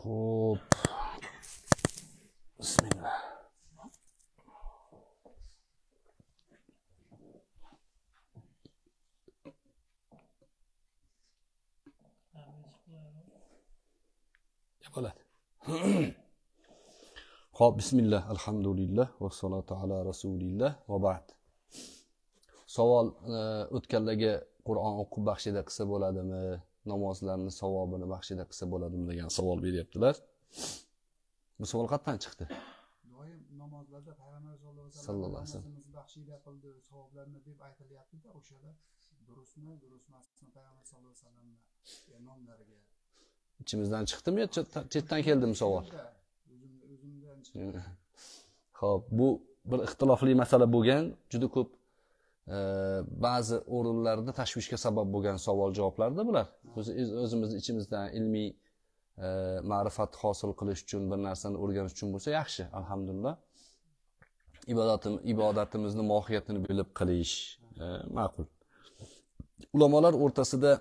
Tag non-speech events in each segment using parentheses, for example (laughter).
Hop. Bismillah. bo'ladi ho'p bismillah alhamdulillah va salotu ala rasulillah va ba'd savol o'tganlarga qur'on o'qib baxshida qilsa bo'ladimi namozlarni savobini baxshida qilsa bo'ladimi degan savol beryaptilar bu savol qayerdan chiqdi doim namozlarda payg'ambar sallallohu alayhi vasallam baxshida qildi savoblarni deb aytilyaptida o'shalar durustmi durust payg'ambar sallallohu alayhi vasallamni e, nomlariga ichimizdan chiqdimi yo chetdan keldimi savol o'zimdan ho'p (laughs) bu bir ixtilofli masala bo'lgan juda ko'p ba'zi o'rinlarda tashvishga sabab bo'lgan savol javoblarda bular o'zimizni ichimizdan ilmiy e, ma'rifat hosil qilish uchun bir narsani o'rganish uchun bo'lsa yaxshi alhamdulillah ibodatim ibodatimizni mohiyatini bilib qilish e, ma'qul ulamolar o'rtasida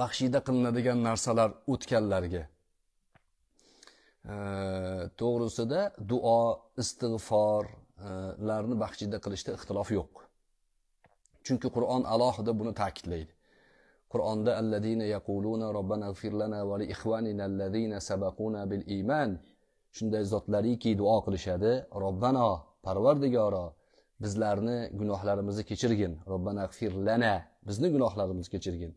baxshida qilinadigan narsalar o'tganlarga e, to'g'risida duo istig'forlarni baxshida qilishda ixtilof yo'q chunki qur'on alohida buni ta'kidlaydi qur'onda alladina yaquluna robbana lana va li ixvanina alladina sabaquna bil iymon shunday zotlariki duo qilishadi robbano parvardigoro bizlarni gunohlarimizni kechirgin robbana lana bizni gunohlarimizni kechirgin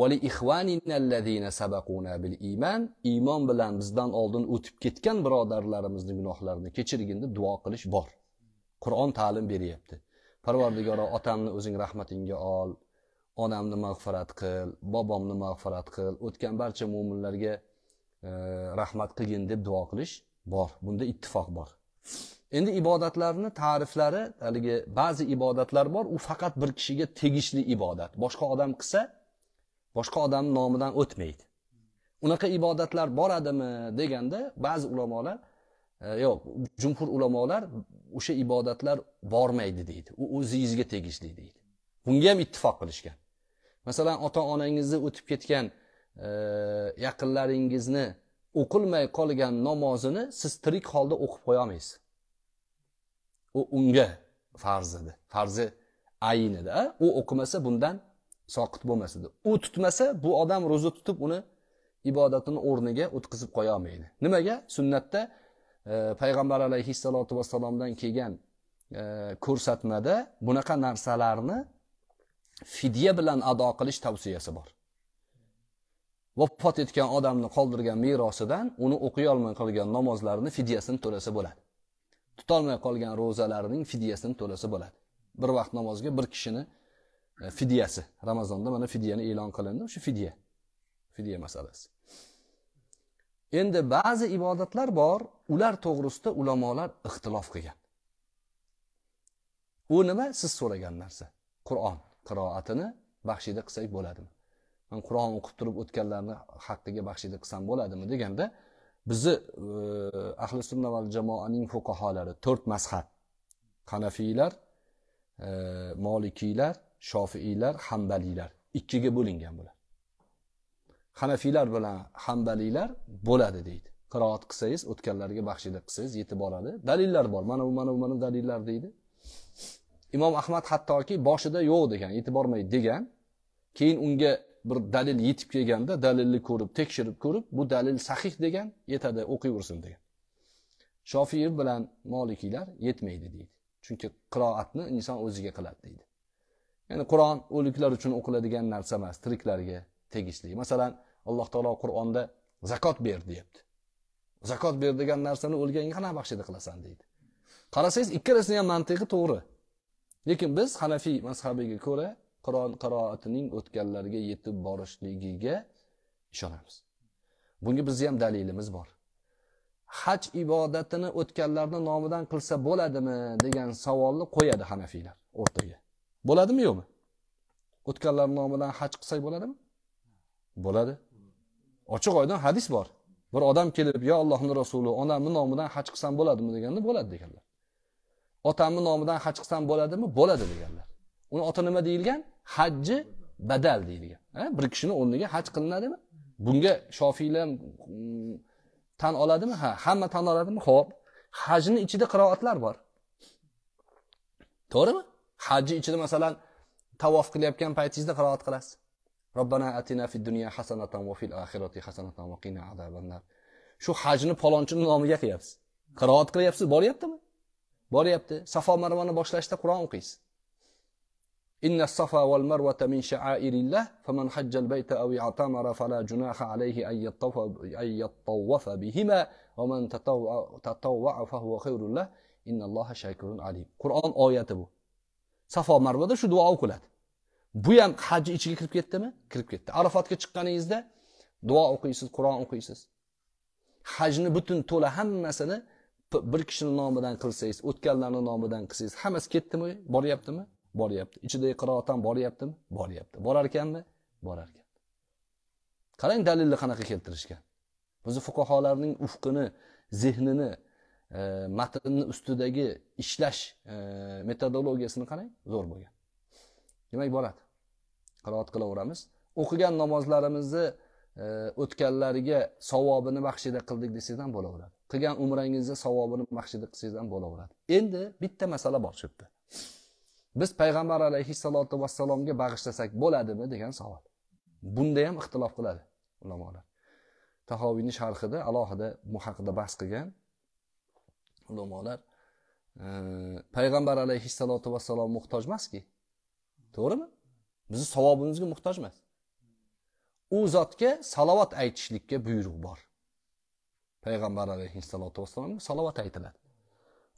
vali ixvaninalladina sabaquna bil iymon iymon bilan bizdan oldin o'tib ketgan birodarlarimizni gunohlarini kechirgin deb duo qilish bor qur'on ta'lim beryapti parvardigoro otamni o'zing rahmatingga ol onamni mag'firat qil bobomni mag'firat qil o'tgan barcha mo'minlarga e, rahmat qilgin deb duo qilish bor bunda ittifoq bor endi ibodatlarni ta'riflari haligi ba'zi ibodatlar bor u faqat bir kishiga tegishli ibodat boshqa odam qilsa boshqa odamni nomidan o'tmaydi unaqa ibodatlar boradimi deganda ba'zi ulamolar E, yo'q jumhur ulamolar o'sha ibodatlar bormaydi deydi u o'zingizga tegishli deydi bunga ham ittifoq qilishgan masalan ota onangizni o'tib ketgan e, yaqinlaringizni o'qilmay qolgan namozini siz tirik holda o'qib qo'ya olmaysiz u unga farz edi farzi ayn edi u o'qimasa bundan soqit bo'lmas edi u tutmasa bu odam ro'za tutib uni ibodatini o'rniga o'tkazib qo'ya olmaydi nimaga sunnatda payg'ambar alayhissalotu vassalomdan kelgan e, ko'rsatmada bunaqa narsalarni fidya bilan ado qilish tavsiyasi bor vafot etgan odamni qoldirgan merosidan uni olmay qolgan namozlarini fidyasini to'lasa bo'ladi tutolmay qolgan ro'zalarining fidyasini to'lasa bo'ladi bir vaqt namozga bir kishini e, fidyasi ramazonda mana fidyani e'lon qilindi o'sha fidya fidya masalasi endi ba'zi ibodatlar bor ular to'g'risida ulamolar ixtilof qilgan u nima siz so'ragan narsa qur'on qiroatini baxshida qilsak bo'ladimi man qur'on o'qib turib o'tganlarni haqqiga baxshida qilsam bo'ladimi deganda bizni e, ahli sunna val jamoaning fuqaholari to'rt mazhab hanafiylar e, molikiylar shofiiylar hambaliylar ikkiga bo'lingan bular hanafiylar bilan hambaliylar bo'ladi deydi qiroat qilsangiz o'tganlarga baxshida qilsangiz yetib boradi dalillar bor mana bu mana bu mana bu dalillar deydi imom ahmad hattoki boshida yo'q degan yetib bormaydi degan keyin unga bir dalil yetib kelganda dalilni ko'rib tekshirib ko'rib bu dalil sahih degan yetadi o'qiyversin degan shofiy bilan molikiylar yetmaydi deydi chunki qiroatni inson o'ziga qiladi deydi ya'ni qur'on o'liklar uchun o'qiladigan narsa emas tiriklarga tegishli masalan alloh taolo qur'onda zakot ber deyapti zakot ber degan narsani o'lganga qanaqa baxshida qilasan deydi qarasangiz ikkalasini ham mantiqi to'g'ri lekin biz hanafiy mazhabiga ko'ra qur'on qiroatining o'tganlarga yetib borishligiga ishonamiz bunga bizni ham dalilimiz bor haj ibodatini o'tganlarni nomidan qilsa bo'ladimi degan savolni qo'yadi hanafiylar o'rtaga bo'ladimi yo'qmi o'tganlar nomidan haj qilsak bo'ladimi bo'ladi ochiq oydin hadis bor bir odam kelib yo allohni rasuli onamni nomidan haj qilsam bo'ladimi deganda bo'ladi deganlar otamni nomidan haj qilsam bo'ladimi bo'ladi deganlar uni oti nima deyilgan hajji badal deyilgan bir kishini o'rniga haj qilinadimi bunga shofiylar mm, tan oladimi ha hamma tan oladimi ho'p hajni ichida qiroatlar bor to'g'rimi hajni ichida masalan tavof qilayotgan paytingizda qiroat qilasiz robbana atina في الدنيا hasanatan va fil oxirati hasanatan va qina شو shu hajni palonchini nomiga qilyapsiz qiroat qilyapsiz boryaptimi boryapti safo marvani boshlashda qur'on o'qiysiz إن الصفا والمروة من شعائر الله فمن حج البيت أو اعتمر فلا جناح عليه أن يطوف, أن يطوف بهما ومن تطوع, تطوع فهو خير له إن الله شاكر عليم قرآن آيات بو صفا مروة شو دعاء قلت bu ham hajni ichiga kirib ketdimi kirib ketdi arafatga chiqqaningizda duo o'qiysiz qur'on o'qiysiz hajni butun to'la hammasini bir kishini nomidan qilsangiz o'tganlarni nomidan qilsangiz hammasi ketdimi boryaptimi boryapti ichidagi qiroat ham boryaptimi boryapti borar ekanmi borar ekan qarang dalilni qanaqa keltirishgan o'zi fuqaholarning ufqini zehnini e, matnni ustidagi ishlash e, metodologiyasini qarang zo'r bo'lgan demak boradi qiroat qilaveramiz o'qigan namozlarimizni e, o'tganlariga savobini baxshida qildik desangiz ham bo'laveradi qilgan umringizni savobini baxshida qilsangiz ham bo'laveradi endi bitta masala bor shu yerda biz payg'ambar alayhissalotu vassalomga bag'ishlasak bo'ladimi degan savol bunda ham ixtilof qiladi ulamolar tahoviyni sharhida alohida bu haqida bahs qilgan ulamolar e, payg'ambar alayhissalotu vassalom muhtoj emaski to'g'rimi bizni savobimizga muhtoj emas u zotga salovat aytishlikka buyruq bor payg'ambar alayhissalotu vassalomga salovat aytiladi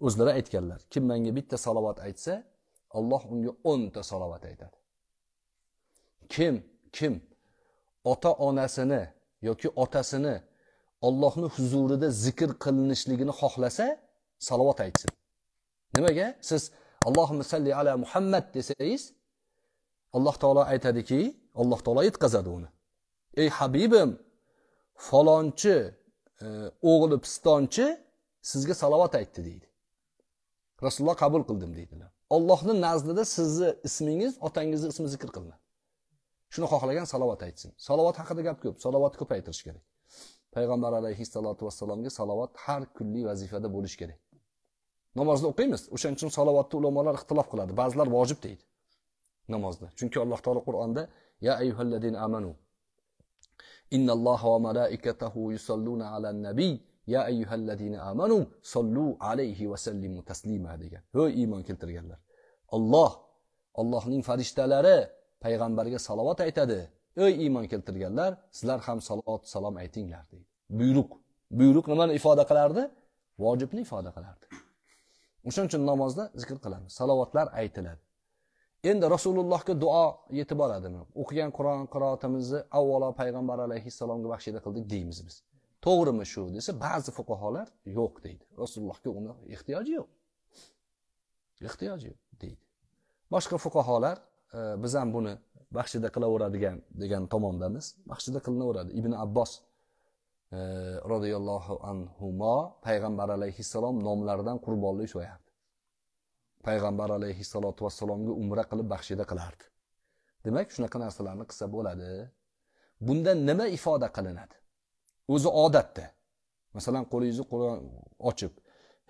o'zlari aytganlar kim menga bitta salovat aytsa alloh unga o'nta salovat aytadi kim kim ota onasini yoki otasini ollohni huzurida zikr qilinishligini xohlasa salovat aytsin nimaga siz allohimma salli ala muhammad desangiz alloh taolo aytadiki alloh taolo yetkazadi uni ey habibim falonchi e, o'g'li pistonchi sizga salovat aytdi deydi rasululloh qabul qildim deydilar allohni nazdida sizni ismingiz otangizni ismi zikr qilinadi shuni xohlagan salovat aytsin salovat haqida gap ko'p salovatni ko'paytirish kerak payg'ambar alayhissalotu vassalomga salovat har kunlik vazifada bo'lishi kerak namozda o'qiymiz o'shaning uchun salovatni ulamolar ixtilof qiladi ba'zilar vojib deydi namozda chunki alloh taolo qur'onda ya ayyuhallazina amanu innalloha va malaikatahu yusalluna ala nabiy ya ayyuhallazina amanu sollu alayhi va sallimu taslima degan ey iymon keltirganlar Alloh Allohning farishtalari payg'ambarga salovat aytadi ey iymon keltirganlar sizlar ham salovat salom aytinglar deydi buyruq buyruq nimani ifoda qilardi vojibni ifoda qilardi o'shaning uchun namozda zikr qilamiz salovatlar aytiladi endi rasulullohga duo yetib boradimi o'qigan qur'on qiroatimizni avvalo payg'ambar alayhissalomga baxshida qildik deymiz biz to'g'rimi shu desa ba'zi fuqarolar yo'q deydi rasulullohga uni ehtiyoji yo'q ehtiyoji yo'q deydi boshqa fuqarolar e, biz ham buni baxshida qilaveradigan degan tomondamiz baxshida qilinaveradi ibn abbos e, roziyallohu anhumo payg'ambar alayhissalom nomlaridan qurbonlik so'yadi payg'ambar alayhissalotu vassalomga umra qilib baxshida qilardi demak shunaqa narsalarni qilsa bo'ladi bunda nima ifoda qilinadi o'zi odatda masalan qo'lingizni qur'on ochib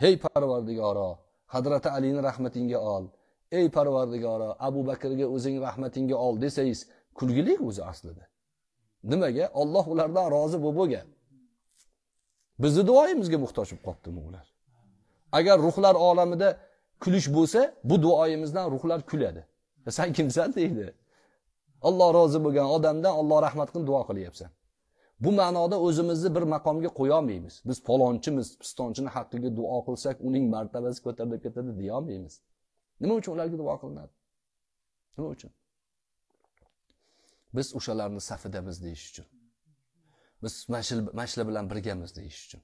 hey parvardigoro hadrati alini rahmatingga ol ey parvardigoro abu bakrga o'zing rahmatingga ol desangiz kulgili o'zi aslida nimaga olloh ulardan rozi bo'lib bo'lgan bizni duoyimizga muhtoj bo'lib qolibdimi ular agar ruhlar olamida kulish bo'lsa bu duoyimizdan ruhlar kuladi san kimsan deydi olloh rozi bo'lgan odamdan olloh rahmat qilib duo qilyapsan bu ma'noda o'zimizni bir maqomga qo'yolmaymiz biz palonchimiz pistonchini haqqiga duo qilsak uning martabasi ko'tarilib ketadi deyolmaymiz nima uchun ularga duo qilinadi nima uchun biz o'shalarni safidamiz deyish uchun biz mashla bilan birgamiz deyish uchun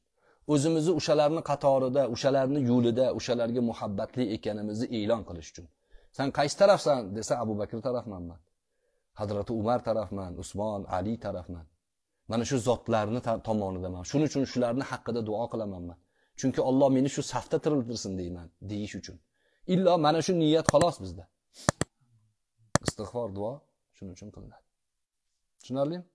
o'zimizni o'shalarni qatorida o'shalarni yo'lida o'shalarga muhabbatli ekanimizni e'lon qilish uchun san qaysi tarafsan desa abu bakr tarafmanman hazrati umar tarafman usmon ali tarafman mana shu zotlarni tomonidaman shuning uchun shularni haqida duo qilaman man chunki olloh meni shu safda tiriltirsin deyman deyish uchun illo mana shu niyat xolos bizda istig'for duo shuning uchun qilinadi tushunarlimi